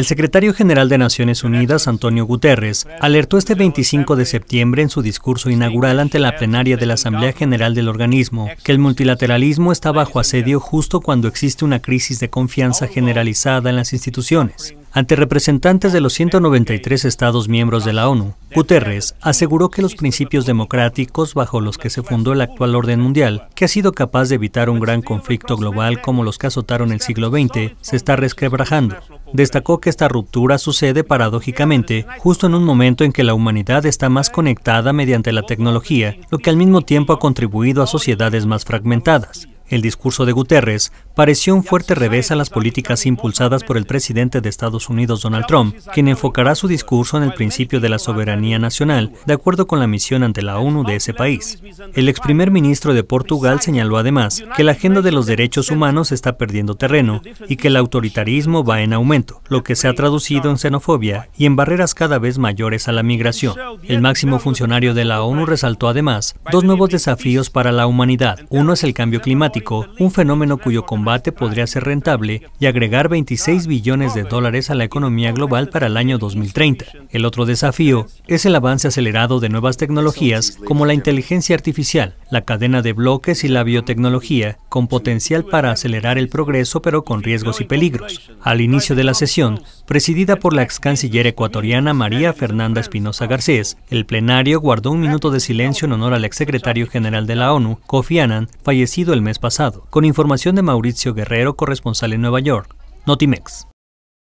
El secretario general de Naciones Unidas, Antonio Guterres, alertó este 25 de septiembre en su discurso inaugural ante la plenaria de la Asamblea General del organismo que el multilateralismo está bajo asedio justo cuando existe una crisis de confianza generalizada en las instituciones. Ante representantes de los 193 Estados miembros de la ONU, Guterres aseguró que los principios democráticos bajo los que se fundó el actual orden mundial, que ha sido capaz de evitar un gran conflicto global como los que azotaron el siglo XX, se está resquebrajando destacó que esta ruptura sucede paradójicamente justo en un momento en que la humanidad está más conectada mediante la tecnología, lo que al mismo tiempo ha contribuido a sociedades más fragmentadas. El discurso de Guterres pareció un fuerte revés a las políticas impulsadas por el presidente de Estados Unidos Donald Trump, quien enfocará su discurso en el principio de la soberanía nacional, de acuerdo con la misión ante la ONU de ese país. El ex primer ministro de Portugal señaló además que la agenda de los derechos humanos está perdiendo terreno y que el autoritarismo va en aumento, lo que se ha traducido en xenofobia y en barreras cada vez mayores a la migración. El máximo funcionario de la ONU resaltó además dos nuevos desafíos para la humanidad. Uno es el cambio climático un fenómeno cuyo combate podría ser rentable y agregar 26 billones de dólares a la economía global para el año 2030. El otro desafío es el avance acelerado de nuevas tecnologías como la inteligencia artificial, la cadena de bloques y la biotecnología, con potencial para acelerar el progreso pero con riesgos y peligros. Al inicio de la sesión, presidida por la ex canciller ecuatoriana María Fernanda Espinosa Garcés, el plenario guardó un minuto de silencio en honor al ex secretario general de la ONU, Kofi Annan, fallecido el mes pasado, con información de Mauricio Guerrero, corresponsal en Nueva York. Notimex.